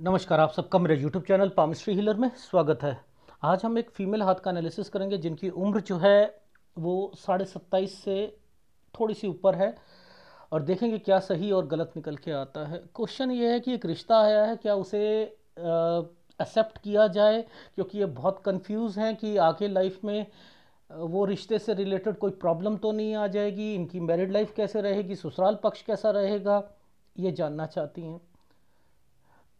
नमस्कार आप सबका मेरे यूट्यूब चैनल पामिस्ट्री हीलर में स्वागत है आज हम एक फ़ीमेल हाथ का एनालिसिस करेंगे जिनकी उम्र जो है वो साढ़े सत्ताईस से थोड़ी सी ऊपर है और देखेंगे क्या सही और गलत निकल के आता है क्वेश्चन ये है कि एक रिश्ता आया है क्या उसे एक्सेप्ट किया जाए क्योंकि ये बहुत कंफ्यूज हैं कि आगे लाइफ में वो रिश्ते से रिलेटेड कोई प्रॉब्लम तो नहीं आ जाएगी इनकी मैरिड लाइफ कैसे रहेगी ससुराल पक्ष कैसा रहेगा ये जानना चाहती हैं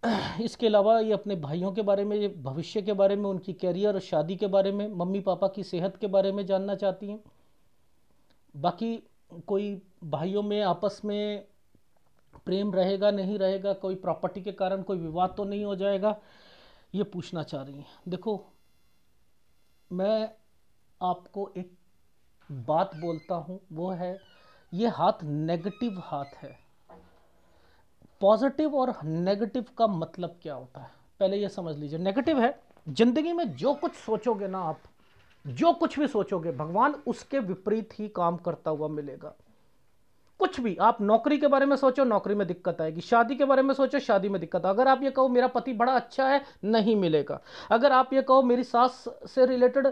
इसके अलावा ये अपने भाइयों के बारे में ये भविष्य के बारे में उनकी कैरियर और शादी के बारे में मम्मी पापा की सेहत के बारे में जानना चाहती हैं बाकी कोई भाइयों में आपस में प्रेम रहेगा नहीं रहेगा कोई प्रॉपर्टी के कारण कोई विवाद तो नहीं हो जाएगा ये पूछना चाह रही हैं देखो मैं आपको एक बात बोलता हूँ वो है ये हाथ नेगेटिव हाथ है पॉजिटिव और नेगेटिव का मतलब क्या होता है पहले ये समझ लीजिए नेगेटिव है जिंदगी में जो कुछ सोचोगे ना आप जो कुछ भी सोचोगे भगवान उसके विपरीत ही काम करता हुआ मिलेगा कुछ भी आप नौकरी के बारे में सोचो नौकरी में दिक्कत आएगी शादी के बारे में सोचो शादी में दिक्कत अगर आप ये कहो मेरा पति बड़ा अच्छा है नहीं मिलेगा अगर आप ये कहो मेरी सास से रिलेटेड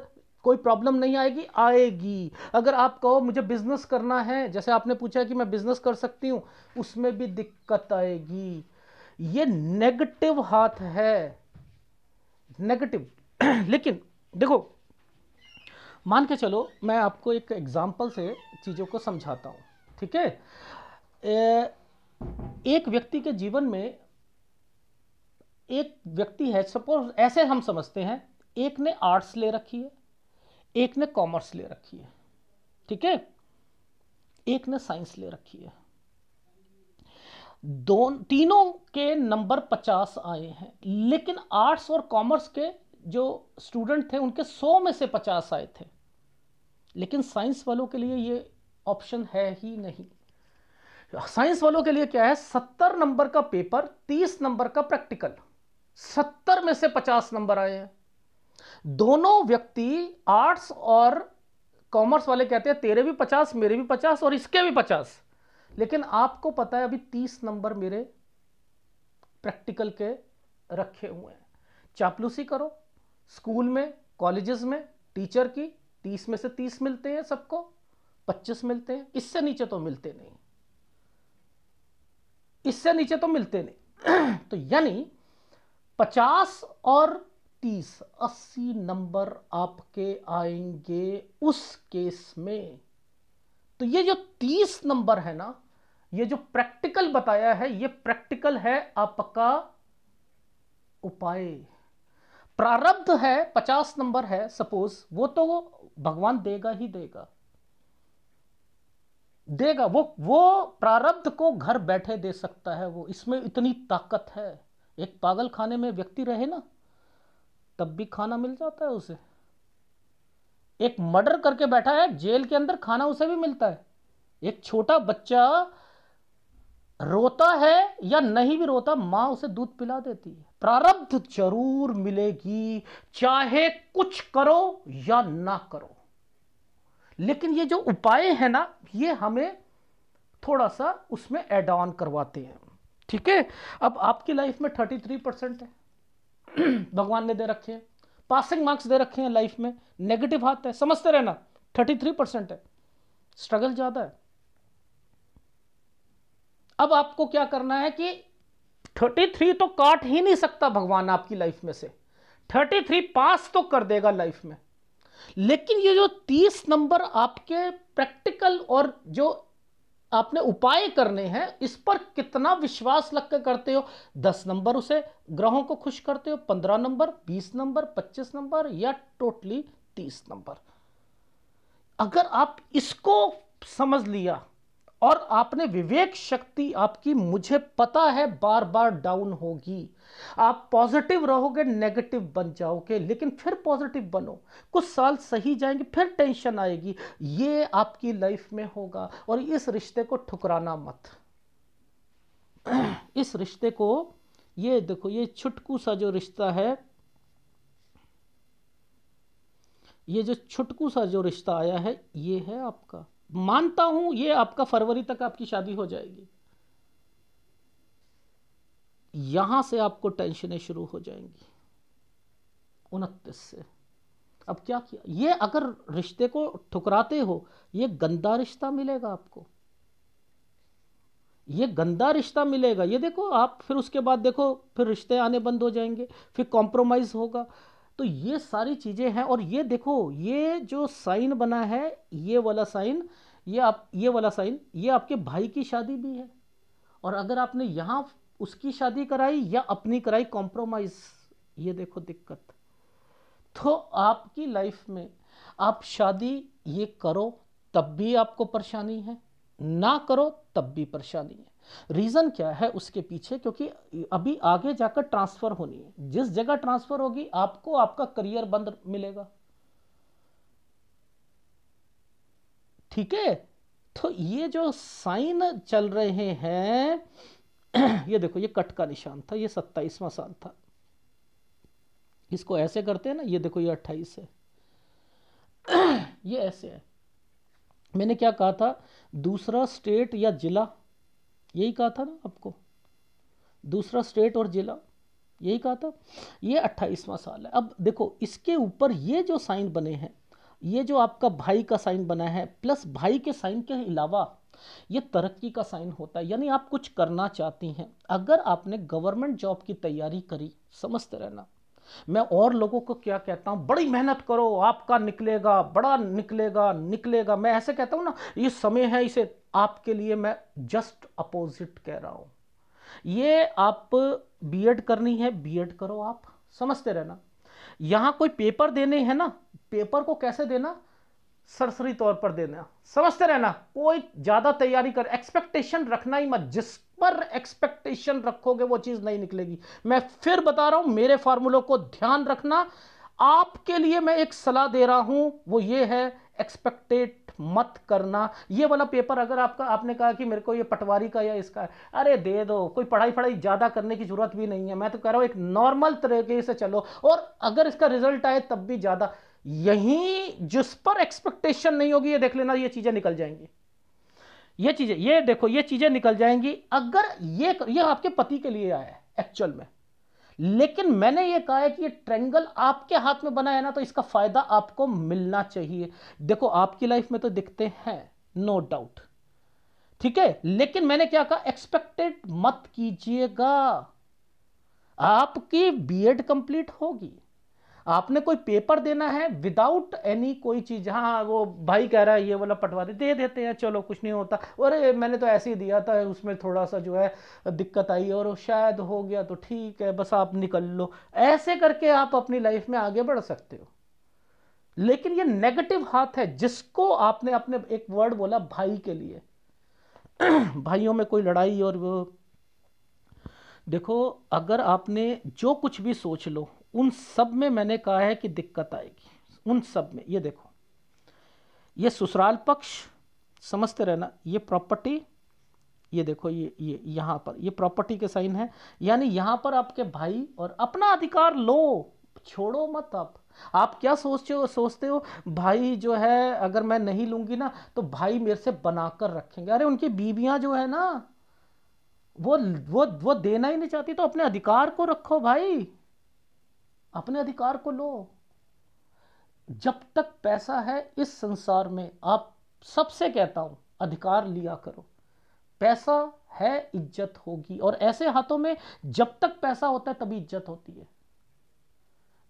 कोई प्रॉब्लम नहीं आएगी आएगी अगर आप कहो मुझे बिजनेस करना है जैसे आपने पूछा कि मैं बिजनेस कर सकती हूँ उसमें भी दिक्कत आएगी ये नेगेटिव हाथ है नेगेटिव लेकिन देखो मान के चलो मैं आपको एक एग्जाम्पल से चीज़ों को समझाता हूँ ठीक है एक व्यक्ति के जीवन में एक व्यक्ति है सपोज ऐसे हम समझते हैं एक ने आर्ट्स ले रखी है एक ने कॉमर्स ले रखी है ठीक है एक ने साइंस ले रखी है दो तीनों के नंबर पचास आए हैं लेकिन आर्ट्स और कॉमर्स के जो स्टूडेंट थे उनके सौ में से पचास आए थे लेकिन साइंस वालों के लिए ये ऑप्शन है ही नहीं साइंस वालों के लिए क्या है सत्तर नंबर का पेपर तीस नंबर का प्रैक्टिकल सत्तर में से पचास नंबर आए हैं दोनों व्यक्ति आर्ट्स और कॉमर्स वाले कहते हैं तेरे भी पचास मेरे भी पचास और इसके भी पचास लेकिन आपको पता है अभी तीस नंबर मेरे प्रैक्टिकल के रखे हुए हैं चापलूसी करो स्कूल में कॉलेजेस में टीचर की तीस में से तीस मिलते हैं सबको पच्चीस मिलते हैं इससे नीचे तो मिलते नहीं इससे नीचे तो मिलते नहीं तो यानी पचास और तीस अस्सी नंबर आपके आएंगे उस केस में तो ये जो तीस नंबर है ना ये जो प्रैक्टिकल बताया है ये प्रैक्टिकल है आपका उपाय प्रारब्ध है पचास नंबर है सपोज वो तो भगवान देगा ही देगा देगा वो वो प्रारब्ध को घर बैठे दे सकता है वो इसमें इतनी ताकत है एक पागल खाने में व्यक्ति रहे ना तब भी खाना मिल जाता है उसे एक मर्डर करके बैठा है जेल के अंदर खाना उसे भी मिलता है एक छोटा बच्चा रोता है या नहीं भी रोता माँ उसे दूध पिला देती है प्रारब्ध जरूर मिलेगी चाहे कुछ करो या ना करो लेकिन ये जो उपाय है ना ये हमें थोड़ा सा उसमें एड ऑन करवाते हैं ठीक है अब आपकी लाइफ में थर्टी थ्री परसेंट है भगवान ने दे रखे हैं पासिंग मार्क्स दे रखे हैं लाइफ में नेगेटिव हाथ है समझते रहना थर्टी थ्री परसेंट है स्ट्रगल ज़्यादा है अब आपको क्या करना है कि थर्टी थ्री तो काट ही नहीं सकता भगवान आपकी लाइफ में से थर्टी थ्री पास तो कर देगा लाइफ में लेकिन ये जो तीस नंबर आपके प्रैक्टिकल और जो आपने उपाय करने हैं इस पर कितना विश्वास लग कर करते हो दस नंबर उसे ग्रहों को खुश करते हो पंद्रह नंबर बीस नंबर पच्चीस नंबर या टोटली तीस नंबर अगर आप इसको समझ लिया और आपने विवेक शक्ति आपकी मुझे पता है बार बार डाउन होगी आप पॉजिटिव रहोगे नेगेटिव बन जाओगे लेकिन फिर पॉजिटिव बनो कुछ साल सही जाएंगे फिर टेंशन आएगी ये आपकी लाइफ में होगा और इस रिश्ते को ठुकराना मत इस रिश्ते को ये देखो ये छुटकू सा जो रिश्ता है ये जो छुटकू सा जो रिश्ता आया है ये है आपका मानता हूं ये आपका फरवरी तक आपकी शादी हो जाएगी यहां से आपको टेंशनें शुरू हो जाएंगी उनतीस से अब क्या किया ये अगर रिश्ते को ठुकराते हो ये गंदा रिश्ता मिलेगा आपको ये गंदा रिश्ता मिलेगा ये देखो आप फिर उसके बाद देखो फिर रिश्ते आने बंद हो जाएंगे फिर कॉम्प्रोमाइज़ होगा तो ये सारी चीज़ें हैं और ये देखो ये जो साइन बना है ये वाला साइन ये आप ये वाला साइन ये आपके भाई की शादी भी है और अगर आपने यहाँ उसकी शादी कराई या अपनी कराई कॉम्प्रोमाइज़ ये देखो दिक्कत तो आपकी लाइफ में आप शादी ये करो तब भी आपको परेशानी है ना करो तब भी परेशानी है रीज़न क्या है उसके पीछे क्योंकि अभी आगे जाकर ट्रांसफ़र होनी है जिस जगह ट्रांसफ़र होगी आपको आपका करियर बंद मिलेगा ठीक है तो ये जो साइन चल रहे हैं ये देखो ये कट का निशान था ये सत्ताईसवां साल था इसको ऐसे करते हैं ना ये देखो ये अट्ठाईस है ये ऐसे है मैंने क्या कहा था दूसरा स्टेट या जिला यही कहा था ना आपको दूसरा स्टेट और जिला यही कहा था ये अट्ठाईसवां साल है अब देखो इसके ऊपर ये जो साइन बने हैं ये जो आपका भाई का साइन बना है प्लस भाई के साइन के अलावा ये तरक्की का साइन होता है यानी आप कुछ करना चाहती हैं अगर आपने गवर्नमेंट जॉब की तैयारी करी समझते रहना मैं और लोगों को क्या कहता हूँ बड़ी मेहनत करो आपका निकलेगा बड़ा निकलेगा निकलेगा मैं ऐसे कहता हूँ ना ये समय है इसे आपके लिए मैं जस्ट अपोजिट कह रहा हूँ ये आप बीएड करनी है बीएड करो आप समझते रहना यहाँ कोई पेपर देने हैं ना पेपर को कैसे देना सरसरी तौर पर देना समझते रहना कोई ज़्यादा तैयारी कर एक्सपेक्टेशन रखना ही मत जिस पर एक्सपेक्टेशन रखोगे वो चीज़ नहीं निकलेगी मैं फिर बता रहा हूं मेरे फार्मूलों को ध्यान रखना आपके लिए मैं एक सलाह दे रहा हूं वो ये है एक्सपेक्टेट मत करना ये वाला पेपर अगर आपका आपने कहा कि मेरे को ये पटवारी का या इसका अरे दे दो कोई पढ़ाई पढ़ाई ज़्यादा करने की ज़रूरत भी नहीं है मैं तो कह रहा हूँ एक नॉर्मल तरीके से चलो और अगर इसका रिजल्ट आए तब भी ज़्यादा यहीं जिस पर एक्सपेक्टेशन नहीं होगी ये देख लेना ये चीज़ें निकल जाएंगी ये चीज़ें ये देखो ये चीज़ें निकल जाएंगी अगर ये ये आपके पति के लिए आया है एक्चुअल में लेकिन मैंने ये कहा है कि ये ट्रेंगल आपके हाथ में बना है ना तो इसका फ़ायदा आपको मिलना चाहिए देखो आपकी लाइफ में तो दिखते हैं नो डाउट ठीक है लेकिन मैंने क्या कहा एक्सपेक्टेड मत कीजिएगा आपकी बीएड कंप्लीट होगी आपने कोई पेपर देना है विदाउट एनी कोई चीज़ हाँ, हाँ वो भाई कह रहा है ये वाला पटवा दे दे देते हैं चलो कुछ नहीं होता अरे मैंने तो ऐसे ही दिया था उसमें थोड़ा सा जो है दिक्कत आई और शायद हो गया तो ठीक है बस आप निकल लो ऐसे करके आप अपनी लाइफ में आगे बढ़ सकते हो लेकिन ये नेगेटिव हाथ है जिसको आपने अपने एक वर्ड बोला भाई के लिए भाइयों में कोई लड़ाई और वो देखो अगर आपने जो कुछ भी सोच लो उन सब में मैंने कहा है कि दिक्कत आएगी उन सब में ये देखो ये ससुराल पक्ष समझते रहना ये प्रॉपर्टी ये देखो ये ये यहाँ पर ये प्रॉपर्टी के साइन है यानी यहाँ पर आपके भाई और अपना अधिकार लो छोड़ो मत आप आप क्या सोचते हो सोचते हो भाई जो है अगर मैं नहीं लूंगी ना तो भाई मेरे से बनाकर रखेंगे अरे उनकी बीवियां जो है ना वो वो वो देना ही नहीं चाहती तो अपने अधिकार को रखो भाई अपने अधिकार को लो जब तक पैसा है इस संसार में आप सबसे कहता हूं अधिकार लिया करो पैसा है इज्जत होगी और ऐसे हाथों में जब तक पैसा होता है तभी इज्जत होती है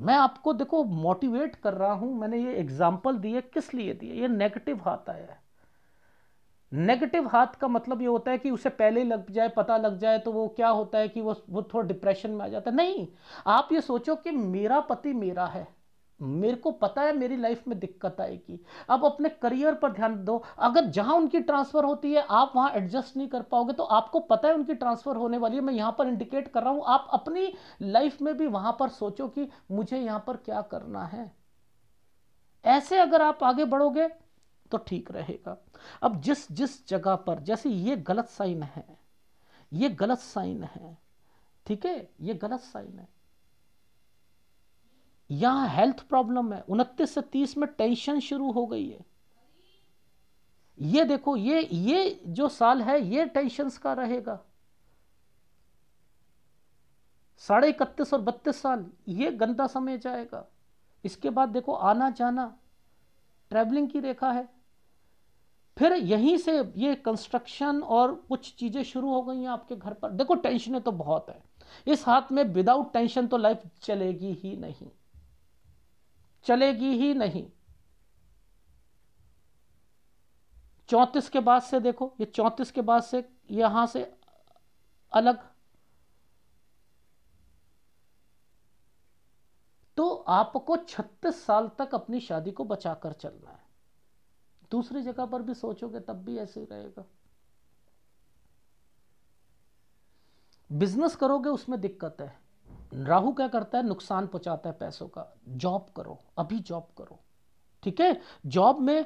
मैं आपको देखो मोटिवेट कर रहा हूं मैंने ये एग्जाम्पल दिए किस लिए दिए ये नेगेटिव हाथ आया है नेगेटिव हाथ का मतलब ये होता है कि उसे पहले लग जाए पता लग जाए तो वो क्या होता है कि वो वो थोड़ा डिप्रेशन में आ जाता है नहीं आप ये सोचो कि मेरा पति मेरा है मेरे को पता है मेरी लाइफ में दिक्कत आएगी अब अपने करियर पर ध्यान दो अगर जहां उनकी ट्रांसफ़र होती है आप वहां एडजस्ट नहीं कर पाओगे तो आपको पता है उनकी ट्रांसफ़र होने वाली है मैं यहां पर इंडिकेट कर रहा हूं आप अपनी लाइफ में भी वहां पर सोचो कि मुझे यहां पर क्या करना है ऐसे अगर आप आगे बढ़ोगे तो ठीक रहेगा अब जिस जिस जगह पर जैसे ये गलत साइन है ये गलत साइन है ठीक है ये गलत साइन है यहां हेल्थ प्रॉब्लम है उनतीस से तीस में टेंशन शुरू हो गई है ये देखो ये ये जो साल है ये टेंशन का रहेगा साढ़े इकतीस और बत्तीस साल ये गंदा समय जाएगा इसके बाद देखो आना जाना ट्रेवलिंग की रेखा है फिर यहीं से ये कंस्ट्रक्शन और कुछ चीज़ें शुरू हो गई हैं आपके घर पर देखो टेंशनें तो बहुत है इस हाथ में विदाउट टेंशन तो लाइफ चलेगी ही नहीं चलेगी ही नहीं चौंतीस के बाद से देखो ये चौंतीस के बाद से यहां से अलग तो आपको छत्तीस साल तक अपनी शादी को बचाकर चलना है दूसरी जगह पर भी सोचोगे तब भी ऐसे ही रहेगा बिजनेस करोगे उसमें दिक्कत है राहु क्या करता है नुकसान पहुंचाता है पैसों का जॉब करो अभी जॉब करो ठीक है जॉब में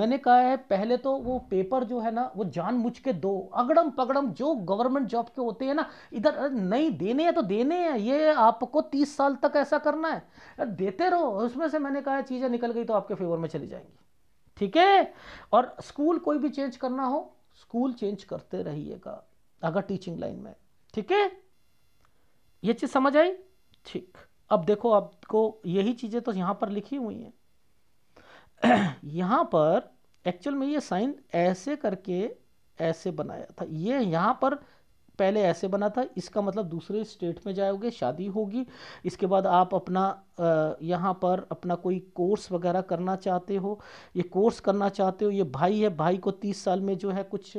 मैंने कहा है पहले तो वो पेपर जो है ना वो जान मुझ के दो अगड़म पगड़म जो गवर्नमेंट जॉब के होते हैं ना इधर नहीं देने हैं तो देने हैं ये आपको तीस साल तक ऐसा करना है देते रहो उसमें से मैंने कहा चीज़ें निकल गई तो आपके फेवर में चली जाएंगी ठीक है और स्कूल कोई भी चेंज करना हो स्कूल चेंज करते रहिएगा अगर टीचिंग लाइन में ठीक है ये चीज़ समझ आई ठीक अब देखो आपको यही चीज़ें तो यहां पर लिखी हुई हैं यहां पर एक्चुअल में ये साइन ऐसे करके ऐसे बनाया था ये यहां पर पहले ऐसे बना था इसका मतलब दूसरे स्टेट में जाओगे शादी होगी इसके बाद आप अपना यहाँ पर अपना कोई कोर्स वगैरह करना चाहते हो ये कोर्स करना चाहते हो ये भाई है भाई को तीस साल में जो है कुछ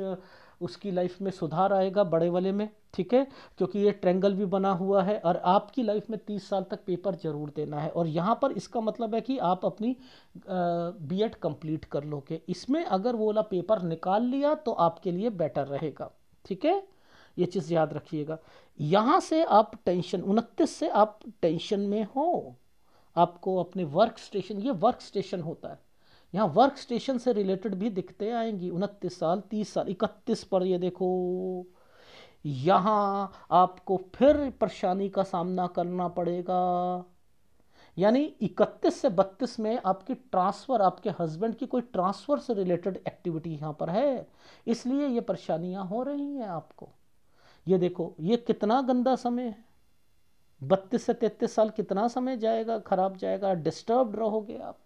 उसकी लाइफ में सुधार आएगा बड़े वाले में ठीक है क्योंकि ये ट्रेंगल भी बना हुआ है और आपकी लाइफ में तीस साल तक पेपर जरूर देना है और यहाँ पर इसका मतलब है कि आप अपनी बी एड कम्प्लीट कर लोगे इसमें अगर वो वाला पेपर निकाल लिया तो आपके लिए बेटर रहेगा ठीक है ये चीज़ याद रखिएगा यहाँ से आप टेंशन उनतीस से आप टेंशन में हो आपको अपने वर्क स्टेशन ये वर्क स्टेशन होता है यहाँ वर्क स्टेशन से रिलेटेड भी दिखते आएंगी उनतीस साल तीस साल इकतीस पर ये देखो यहाँ आपको फिर परेशानी का सामना करना पड़ेगा यानी इकतीस से बत्तीस में आपकी ट्रांसफ़र आपके हस्बैंड की कोई ट्रांसफ़र से रिलेटेड एक्टिविटी यहाँ पर है इसलिए ये परेशानियाँ हो रही हैं आपको ये देखो ये कितना गंदा समय है बत्तीस से तैतीस साल कितना समय जाएगा खराब जाएगा डिस्टर्ब रहोगे आप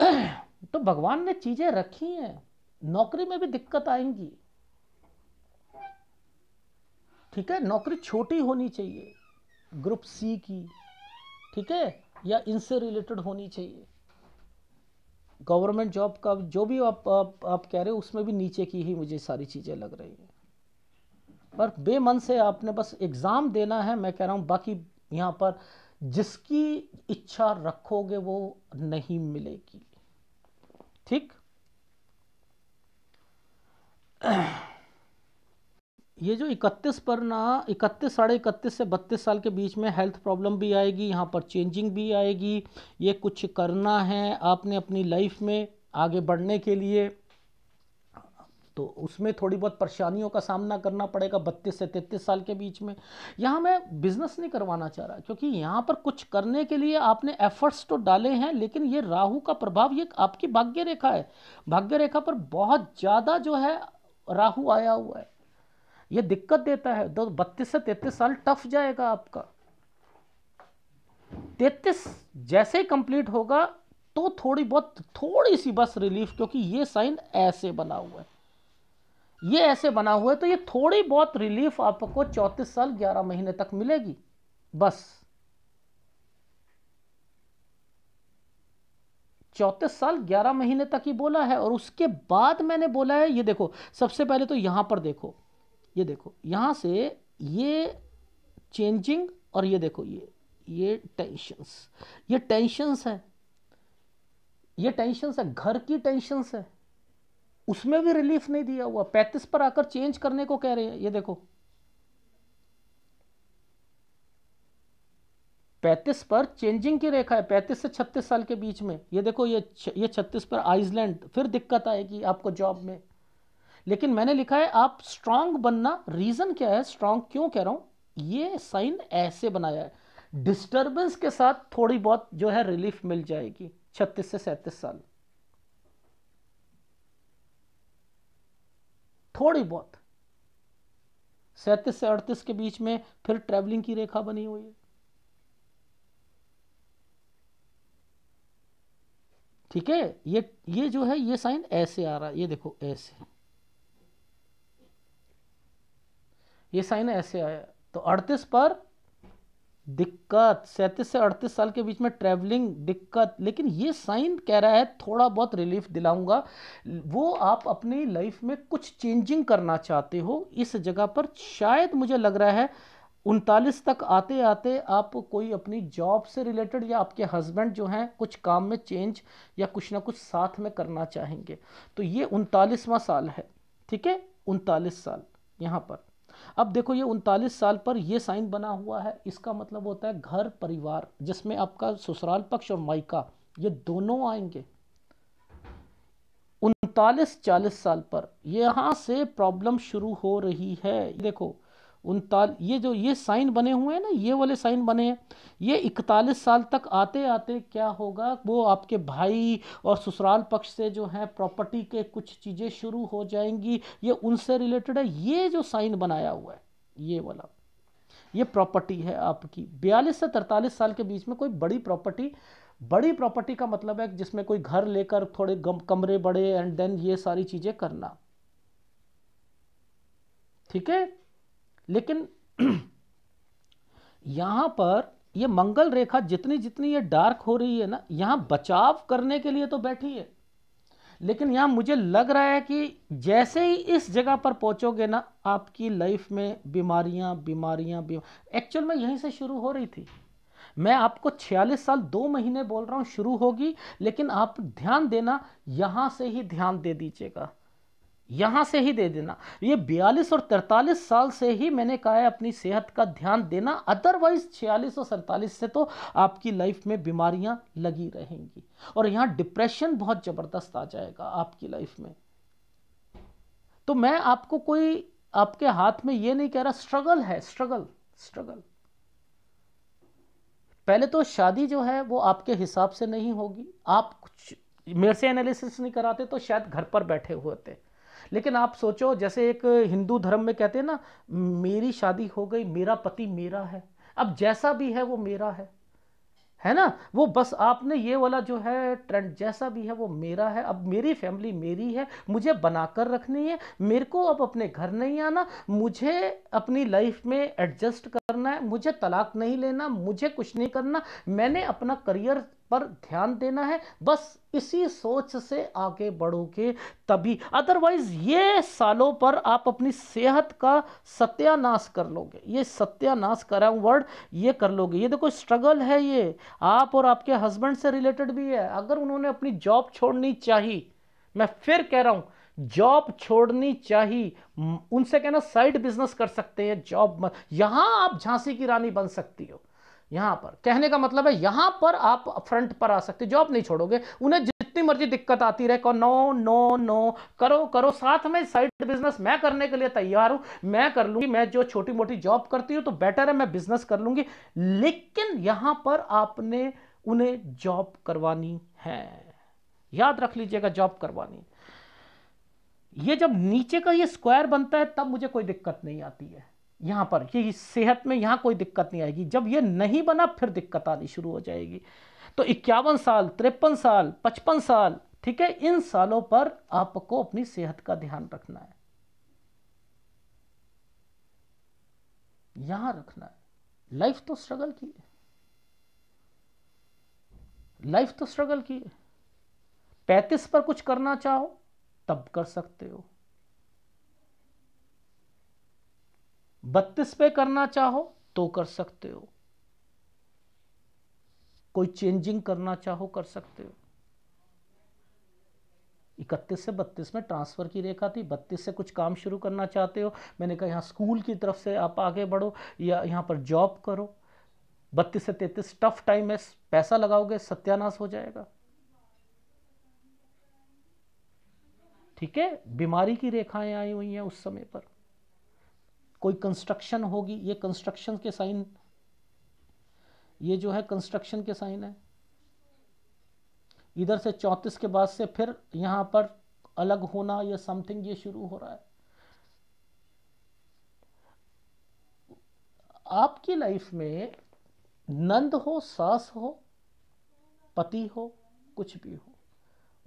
तो भगवान ने चीजें रखी हैं नौकरी में भी दिक्कत आएंगी ठीक है नौकरी छोटी होनी चाहिए ग्रुप सी की ठीक है या इनसे रिलेटेड होनी चाहिए गवर्नमेंट जॉब का जो भी आप आप, आप कह रहे हो उसमें भी नीचे की ही मुझे सारी चीज़ें लग रही हैं पर बेमन से आपने बस एग्ज़ाम देना है मैं कह रहा हूँ बाकी यहाँ पर जिसकी इच्छा रखोगे वो नहीं मिलेगी ठीक ये जो 31 पर ना इकतीस साढ़े इकतीस से 32 साल के बीच में हेल्थ प्रॉब्लम भी आएगी यहाँ पर चेंजिंग भी आएगी ये कुछ करना है आपने अपनी लाइफ में आगे बढ़ने के लिए तो उसमें थोड़ी बहुत परेशानियों का सामना करना पड़ेगा बत्तीस से तैतीस साल के बीच में यहाँ मैं बिज़नेस नहीं करवाना चाह रहा क्योंकि यहाँ पर कुछ करने के लिए आपने एफर्ट्स तो डाले हैं लेकिन ये राहु का प्रभाव ये आपकी भाग्य रेखा है भाग्य रेखा पर बहुत ज़्यादा जो है राहु आया हुआ है ये दिक्कत देता है दो तो बत्तीस से तैतीस साल टफ जाएगा आपका तैतीस जैसे ही कंप्लीट होगा तो थोड़ी बहुत थोड़ी सी बस रिलीफ क्योंकि ये साइन ऐसे बना हुआ है ये ऐसे बना हुआ है तो ये थोड़ी बहुत रिलीफ आपको चौंतीस साल ग्यारह महीने तक मिलेगी बस चौतीस साल ग्यारह महीने तक ही बोला है और उसके बाद मैंने बोला है ये देखो सबसे पहले तो यहां पर देखो ये देखो यहां से ये चेंजिंग और ये देखो ये ये टेंशन्स ये टेंशन है ये टेंशन है घर की टेंशन है उसमें भी रिलीफ नहीं दिया हुआ पैंतीस पर आकर चेंज करने को कह रहे हैं ये देखो पैंतीस पर चेंजिंग की रेखा है पैंतीस से छत्तीस साल के बीच में ये देखो ये ये छत्तीस पर आइसलैंड फिर दिक्कत आएगी आपको जॉब में लेकिन मैंने लिखा है आप स्ट्रांग बनना रीजन क्या है स्ट्रांग क्यों कह रहा हूं ये साइन ऐसे बनाया है डिस्टर्बेंस के साथ थोड़ी बहुत जो है रिलीफ मिल जाएगी छत्तीस से सैंतीस साल थोड़ी बहुत सैंतीस से अड़तीस के बीच में फिर ट्रेवलिंग की रेखा बनी हुई है ठीक है ये ये जो है ये साइन ऐसे आ रहा है ये देखो ऐसे ये साइन ऐसे आया तो अड़तीस पर दिक्कत सैंतीस से अड़तीस साल के बीच में ट्रैवलिंग दिक्कत लेकिन ये साइन कह रहा है थोड़ा बहुत रिलीफ दिलाऊंगा वो आप अपनी लाइफ में कुछ चेंजिंग करना चाहते हो इस जगह पर शायद मुझे लग रहा है उनतालीस तक आते आते आप कोई अपनी जॉब से रिलेटेड या आपके हस्बैंड जो हैं कुछ काम में चेंज या कुछ ना कुछ साथ में करना चाहेंगे तो ये उनतालीसवां साल है ठीक है उनतालीस साल यहाँ पर अब देखो ये उनतालीस साल पर यह साइन बना हुआ है इसका मतलब होता है घर परिवार जिसमें आपका ससुराल पक्ष और माइका ये दोनों आएंगे उनतालीस चालीस साल पर यहाँ से प्रॉब्लम शुरू हो रही है देखो उनताल ये जो ये साइन बने हुए हैं ना ये वाले साइन बने हैं ये इकतालीस साल तक आते आते क्या होगा वो आपके भाई और ससुराल पक्ष से जो है प्रॉपर्टी के कुछ चीज़ें शुरू हो जाएंगी ये उनसे रिलेटेड है ये जो साइन बनाया हुआ है ये वाला ये प्रॉपर्टी है आपकी बयालीस से तरतालीस साल के बीच में कोई बड़ी प्रॉपर्टी बड़ी प्रॉपर्टी का मतलब है जिसमें कोई घर लेकर थोड़े कमरे बड़े एंड देन ये सारी चीज़ें करना ठीक है लेकिन यहां पर ये मंगल रेखा जितनी जितनी ये डार्क हो रही है ना यहां बचाव करने के लिए तो बैठी है लेकिन यहां मुझे लग रहा है कि जैसे ही इस जगह पर पहुंचोगे ना आपकी लाइफ में बीमारियां बीमारियां एक्चुअल में यहीं से शुरू हो रही थी मैं आपको 46 साल दो महीने बोल रहा हूं शुरू होगी लेकिन आप ध्यान देना यहां से ही ध्यान दे दीजिएगा यहाँ से ही दे देना ये 42 और 43 साल से ही मैंने कहा है अपनी सेहत का ध्यान देना अदरवाइज 46 और सैंतालीस से तो आपकी लाइफ में बीमारियाँ लगी रहेंगी और यहाँ डिप्रेशन बहुत ज़बरदस्त आ जाएगा आपकी लाइफ में तो मैं आपको कोई आपके हाथ में ये नहीं कह रहा स्ट्रगल है स्ट्रगल स्ट्रगल पहले तो शादी जो है वो आपके हिसाब से नहीं होगी आप कुछ मेरे से एनालिसिस नहीं कराते तो शायद घर पर बैठे हुए थे लेकिन आप सोचो जैसे एक हिंदू धर्म में कहते हैं ना मेरी शादी हो गई मेरा पति मेरा है अब जैसा भी है वो मेरा है है ना वो बस आपने ये वाला जो है ट्रेंड जैसा भी है वो मेरा है अब मेरी फैमिली मेरी है मुझे बनाकर रखनी है मेरे को अब अपने घर नहीं आना मुझे अपनी लाइफ में एडजस्ट करना है मुझे तलाक नहीं लेना मुझे कुछ नहीं करना मैंने अपना करियर पर ध्यान देना है बस इसी सोच से आगे बढ़ोगे तभी अदरवाइज ये सालों पर आप अपनी सेहत का सत्यानाश कर लोगे ये सत्यानाश करा वर्ड ये कर लोगे ये देखो स्ट्रगल है ये आप और आपके हस्बैंड से रिलेटेड भी है अगर उन्होंने अपनी जॉब छोड़नी चाहिए मैं फिर कह रहा हूँ जॉब छोड़नी चाहिए उनसे कहना साइड बिजनेस कर सकते हैं जॉब यहाँ आप झांसी की रानी बन सकती हो यहां पर कहने का मतलब है यहां पर आप फ्रंट पर आ सकते जॉब नहीं छोड़ोगे उन्हें जितनी मर्जी दिक्कत आती रहे नो नो नो करो करो साथ में साइड बिजनेस मैं करने के लिए तैयार हूं मैं कर लूंगी मैं जो छोटी मोटी जॉब करती हूं तो बेटर है मैं बिजनेस कर लूंगी लेकिन यहां पर आपने उन्हें जॉब करवानी है याद रख लीजिएगा जॉब करवानी ये जब नीचे का ये स्क्वायर बनता है तब मुझे कोई दिक्कत नहीं आती है यहाँ पर कि सेहत में यहाँ कोई दिक्कत नहीं आएगी जब ये नहीं बना फिर दिक्कत आनी शुरू हो जाएगी तो इक्यावन साल तिरपन साल पचपन साल ठीक है इन सालों पर आपको अपनी सेहत का ध्यान रखना है यहां रखना है लाइफ तो स्ट्रगल की है लाइफ तो स्ट्रगल की है पैंतीस पर कुछ करना चाहो तब कर सकते हो बत्तीस पे करना चाहो तो कर सकते हो कोई चेंजिंग करना चाहो कर सकते हो इकतीस से बत्तीस में ट्रांसफ़र की रेखा थी बत्तीस से कुछ काम शुरू करना चाहते हो मैंने कहा यहाँ स्कूल की तरफ से आप आगे बढ़ो या यहाँ पर जॉब करो बत्तीस से तैतीस टफ टाइम है पैसा लगाओगे सत्यानाश हो जाएगा ठीक है बीमारी की रेखाएं आई हुई हैं उस समय पर कोई कंस्ट्रक्शन होगी ये कंस्ट्रक्शन के साइन ये जो है कंस्ट्रक्शन के साइन है इधर से चौतीस के बाद से फिर यहां पर अलग होना या समथिंग ये शुरू हो रहा है आपकी लाइफ में नंद हो सास हो पति हो कुछ भी हो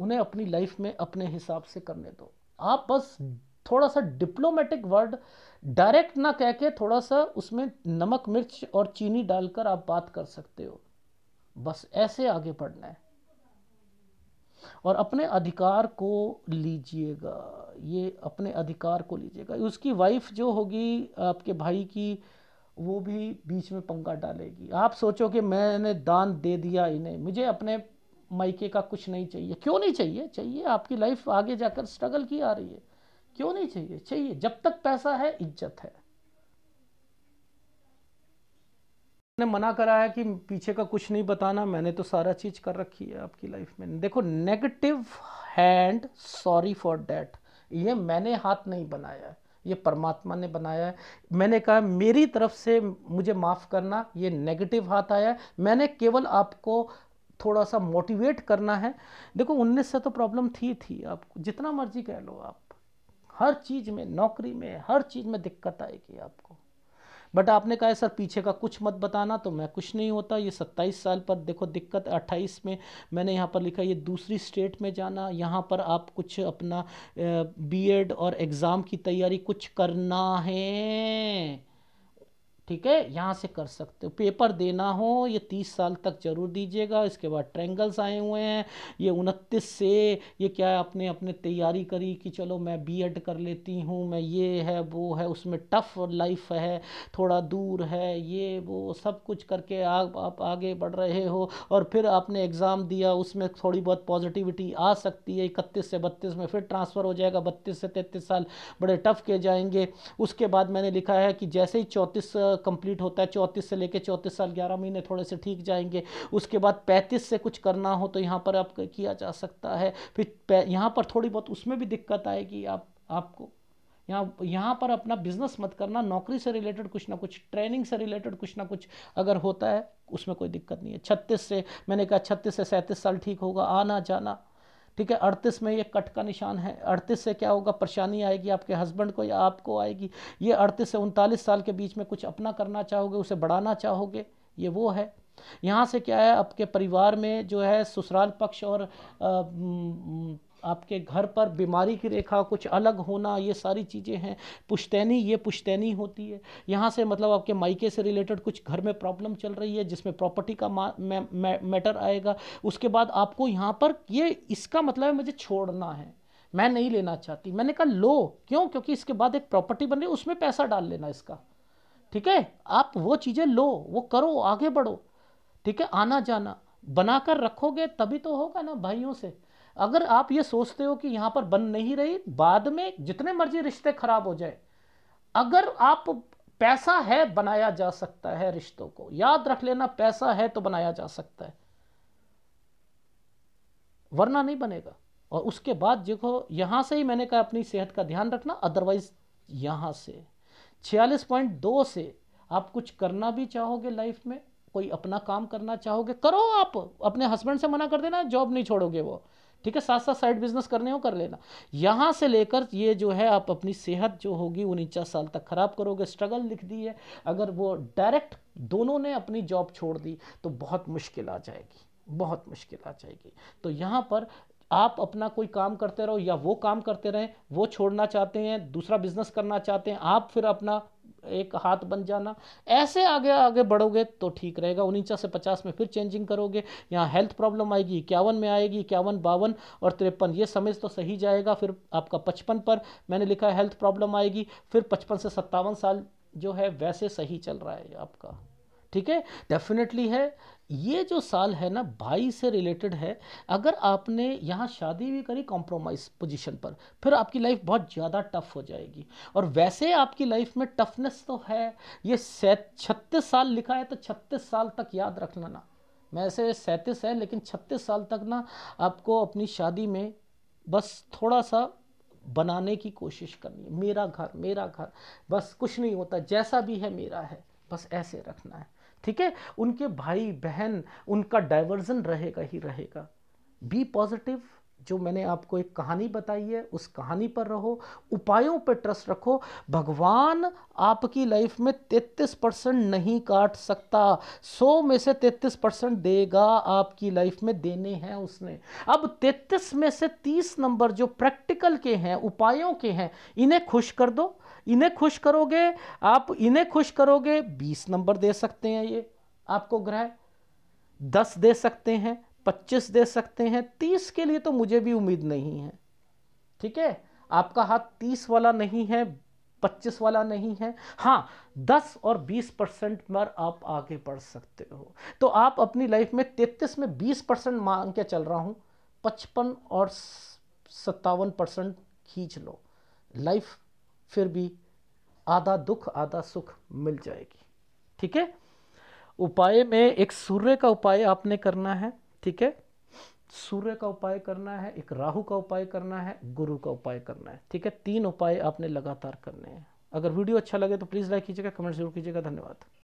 उन्हें अपनी लाइफ में अपने हिसाब से करने दो आप बस थोड़ा सा डिप्लोमेटिक वर्ड डायरेक्ट ना कह के थोड़ा सा उसमें नमक मिर्च और चीनी डालकर आप बात कर सकते हो बस ऐसे आगे बढ़ना है और अपने अधिकार को लीजिएगा ये अपने अधिकार को लीजिएगा उसकी वाइफ जो होगी आपके भाई की वो भी बीच में पंगा डालेगी आप सोचो कि मैंने दान दे दिया इन्हें मुझे अपने मायके का कुछ नहीं चाहिए क्यों नहीं चाहिए चाहिए आपकी लाइफ आगे जाकर स्ट्रगल की आ रही है क्यों नहीं चाहिए चाहिए जब तक पैसा है इज्जत है ने मना करा है कि पीछे का कुछ नहीं बताना मैंने तो सारा चीज कर रखी है आपकी लाइफ में देखो negative hand sorry for that ये मैंने हाथ नहीं बनाया ये परमात्मा ने बनाया है मैंने कहा मेरी तरफ से मुझे माफ़ करना ये नेगेटिव हाथ आया है मैंने केवल आपको थोड़ा सा मोटिवेट करना है देखो उन्नीस से तो प्रॉब्लम थी थी आप जितना मर्जी कह लो आप हर चीज़ में नौकरी में हर चीज़ में दिक्कत आएगी आपको बट आपने कहा सर पीछे का कुछ मत बताना तो मैं कुछ नहीं होता ये सत्ताईस साल पर देखो दिक्कत अट्ठाईस में मैंने यहाँ पर लिखा ये दूसरी स्टेट में जाना यहाँ पर आप कुछ अपना बीएड और एग्ज़ाम की तैयारी कुछ करना है ठीक है यहाँ से कर सकते हो पेपर देना हो ये तीस साल तक जरूर दीजिएगा इसके बाद ट्रेंगल्स आए हुए हैं ये उनतीस से ये क्या है अपने अपने तैयारी करी कि चलो मैं बीएड कर लेती हूँ मैं ये है वो है उसमें टफ़ लाइफ है थोड़ा दूर है ये वो सब कुछ करके आ, आप आगे बढ़ रहे हो और फिर आपने एग्ज़ाम दिया उसमें थोड़ी बहुत पॉजिटिविटी आ सकती है इकतीस से बत्तीस में फिर ट्रांसफ़र हो जाएगा बत्तीस से तैतीस साल बड़े टफ़ के जाएंगे उसके बाद मैंने लिखा है कि जैसे ही चौंतीस कंप्लीट होता है चौंतीस से लेके चौंतीस साल ग्यारह महीने थोड़े से ठीक जाएंगे उसके बाद पैंतीस से कुछ करना हो तो यहाँ पर आप किया जा सकता है फिर यहाँ पर थोड़ी बहुत उसमें भी दिक्कत आएगी आप आपको यहाँ यहाँ पर अपना बिजनेस मत करना नौकरी से रिलेटेड कुछ ना कुछ ट्रेनिंग से रिलेटेड कुछ ना कुछ अगर होता है उसमें कोई दिक्कत नहीं है छत्तीस से मैंने कहा छत्तीस से सैंतीस साल ठीक होगा आना जाना ठीक है अड़तीस में ये कट का निशान है अड़तीस से क्या होगा परेशानी आएगी आपके हस्बैंड को या आपको आएगी ये अड़तीस से उनतालीस साल के बीच में कुछ अपना करना चाहोगे उसे बढ़ाना चाहोगे ये वो है यहाँ से क्या है आपके परिवार में जो है ससुराल पक्ष और आ, आपके घर पर बीमारी की रेखा कुछ अलग होना ये सारी चीज़ें हैं पुश्तैनी ये पुश्तैनी होती है यहाँ से मतलब आपके मायके से रिलेटेड कुछ घर में प्रॉब्लम चल रही है जिसमें प्रॉपर्टी का मै, मैटर आएगा उसके बाद आपको यहाँ पर ये इसका मतलब है मुझे छोड़ना है मैं नहीं लेना चाहती मैंने कहा लो क्यों क्योंकि इसके बाद एक प्रॉपर्टी बन रही उसमें पैसा डाल लेना इसका ठीक है आप वो चीज़ें लो वो करो आगे बढ़ो ठीक है आना जाना बना कर रखोगे तभी तो होगा ना भाइयों से अगर आप ये सोचते हो कि यहाँ पर बन नहीं रही बाद में जितने मर्जी रिश्ते खराब हो जाए अगर आप पैसा है बनाया जा सकता है रिश्तों को याद रख लेना पैसा है तो बनाया जा सकता है वरना नहीं बनेगा और उसके बाद देखो यहां से ही मैंने कहा अपनी सेहत का ध्यान रखना अदरवाइज यहां से छियालीस पॉइंट दो से आप कुछ करना भी चाहोगे लाइफ में कोई अपना काम करना चाहोगे करो आप अपने हस्बैंड से मना कर देना जॉब नहीं छोड़ोगे वो ठीक है साथ साथ साइड बिजनेस करने हो कर लेना यहाँ से लेकर ये जो है आप अपनी सेहत जो होगी उनचास साल तक खराब करोगे स्ट्रगल लिख दी है अगर वो डायरेक्ट दोनों ने अपनी जॉब छोड़ दी तो बहुत मुश्किल आ जाएगी बहुत मुश्किल आ जाएगी तो यहाँ पर आप अपना कोई काम करते रहो या वो काम करते रहें वो छोड़ना चाहते हैं दूसरा बिजनेस करना चाहते हैं आप फिर अपना एक हाथ बन जाना ऐसे आगे आगे बढ़ोगे तो ठीक रहेगा उनचास से पचास में फिर चेंजिंग करोगे यहाँ हेल्थ प्रॉब्लम आएगी इक्यावन में आएगी इक्यावन बावन और तिरपन ये समझ तो सही जाएगा फिर आपका पचपन पर मैंने लिखा हेल्थ प्रॉब्लम आएगी फिर पचपन से सत्तावन साल जो है वैसे सही चल रहा है आपका ठीक है डेफिनेटली है ये जो साल है ना भाई से रिलेटेड है अगर आपने यहाँ शादी भी करी कॉम्प्रोमाइज पोजीशन पर फिर आपकी लाइफ बहुत ज़्यादा टफ हो जाएगी और वैसे आपकी लाइफ में टफनेस तो है ये छत्तीस साल लिखा है तो छत्तीस साल तक याद रखना ना वैसे सैंतीस है लेकिन छत्तीस साल तक ना आपको अपनी शादी में बस थोड़ा सा बनाने की कोशिश करनी है मेरा घर मेरा घर बस कुछ नहीं होता जैसा भी है मेरा है बस ऐसे रखना है ठीक है उनके भाई बहन उनका डाइवर्जन रहेगा ही रहेगा बी पॉजिटिव जो मैंने आपको एक कहानी बताई है उस कहानी पर रहो उपायों पर ट्रस्ट रखो भगवान आपकी लाइफ में 33 परसेंट नहीं काट सकता 100 में से 33 परसेंट देगा आपकी लाइफ में देने हैं उसने अब 33 में से 30 नंबर जो प्रैक्टिकल के हैं उपायों के हैं इन्हें खुश कर दो इन्हें खुश करोगे आप इन्हें खुश करोगे बीस नंबर दे सकते हैं ये आपको ग्रह दस दे सकते हैं पच्चीस दे सकते हैं तीस के लिए तो मुझे भी उम्मीद नहीं है ठीक है आपका हाथ तीस वाला नहीं है पच्चीस वाला नहीं है हाँ दस और बीस परसेंट पर आप आगे बढ़ सकते हो तो आप अपनी लाइफ में तैतीस में बीस परसेंट मांग के चल रहा हूँ पचपन और सत्तावन परसेंट खींच लो लाइफ फिर भी आधा दुख आधा सुख मिल जाएगी ठीक है उपाय में एक सूर्य का उपाय आपने करना है ठीक है सूर्य का उपाय करना है एक राहु का उपाय करना है गुरु का उपाय करना है ठीक है तीन उपाय आपने लगातार करने हैं अगर वीडियो अच्छा लगे तो प्लीज़ लाइक कीजिएगा कमेंट जरूर कीजिएगा धन्यवाद